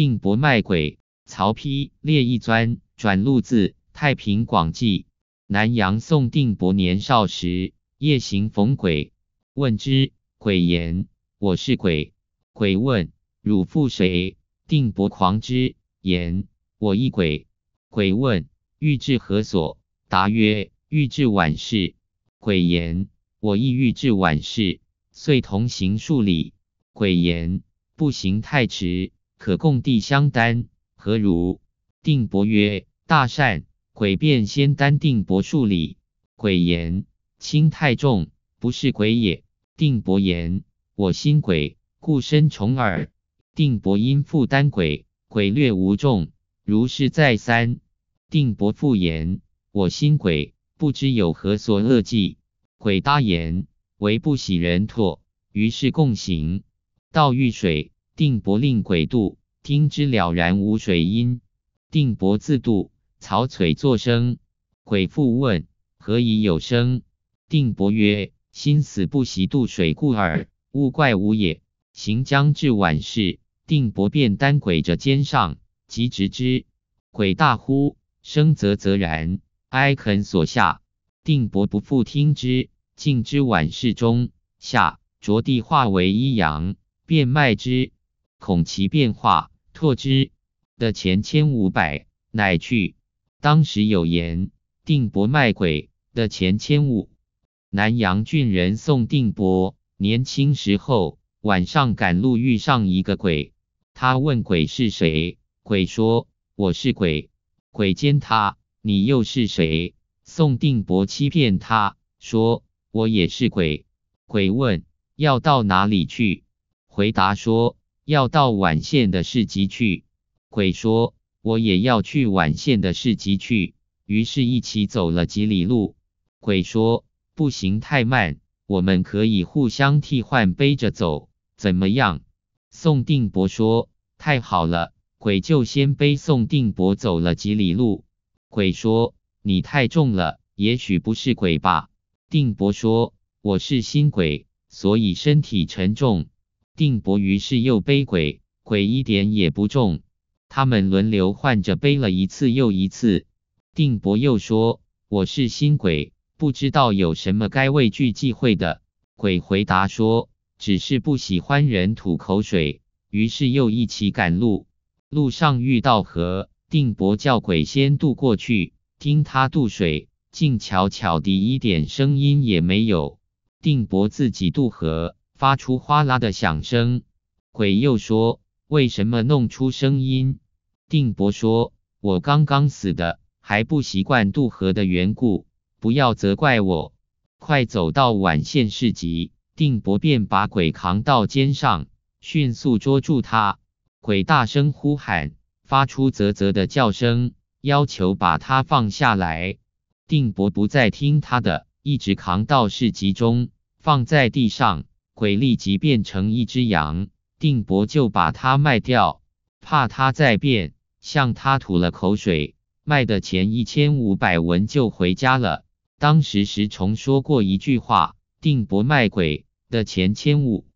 定伯卖鬼。曹丕列一钻，转录自《太平广记》。南阳宋定伯年少时，夜行逢鬼，问之，鬼言：“我是鬼。”鬼问：“汝父谁？”定伯狂之，言：“我亦鬼。”鬼问：“欲至何所？”答曰：“欲至晚市。”鬼言：“我亦欲至晚市。”遂同行数里。鬼言：“不行太迟。”可共地相担，何如？定伯曰：“大善。”鬼便先丹定伯数里。鬼言：“轻太重，不是鬼也。”定伯言：“我心鬼，故身重耳。”定伯因负担鬼，鬼略无重。如是再三，定伯复言：“我心鬼，不知有何所恶计。”鬼答言：“唯不喜人唾。”于是共行，道遇水。定伯令鬼度，听之了然无水音。定伯自渡，曹璀作声。鬼复问：“何以有声？”定伯曰：“心死不习渡水故耳，勿怪吾也。”行将至晚市，定伯便担鬼者肩上，即执之。鬼大呼：“生则则然，哀恳所下。”定伯不复听之，尽之晚市中，下着地化为一阳，便卖之。恐其变化，拓之的钱千五百，乃去。当时有言：“定伯卖鬼”的钱千五。南阳郡人宋定伯年轻时候，晚上赶路遇上一个鬼，他问鬼是谁，鬼说：“我是鬼。”鬼见他：“你又是谁？”宋定伯欺骗他说：“我也是鬼。”鬼问：“要到哪里去？”回答说：要到晚县的市集去，鬼说我也要去晚县的市集去，于是，一起走了几里路。鬼说不行，太慢，我们可以互相替换背着走，怎么样？宋定伯说太好了，鬼就先背宋定伯走了几里路。鬼说你太重了，也许不是鬼吧？定伯说我是新鬼，所以身体沉重。定伯于是又背鬼，鬼一点也不重。他们轮流换着背了一次又一次。定伯又说：“我是新鬼，不知道有什么该畏惧忌讳的。”鬼回答说：“只是不喜欢人吐口水。”于是又一起赶路。路上遇到河，定伯叫鬼先渡过去，听他渡水，竟悄悄地一点声音也没有。定伯自己渡河。发出哗啦的响声，鬼又说：“为什么弄出声音？”定伯说：“我刚刚死的，还不习惯渡河的缘故，不要责怪我。”快走到宛县市集，定伯便把鬼扛到肩上，迅速捉住他。鬼大声呼喊，发出啧啧的叫声，要求把他放下来。定伯不再听他的，一直扛到市集中，放在地上。鬼立即变成一只羊，定伯就把它卖掉，怕它再变，向他吐了口水，卖的钱一千五百文就回家了。当时石崇说过一句话，定伯卖鬼的钱千五。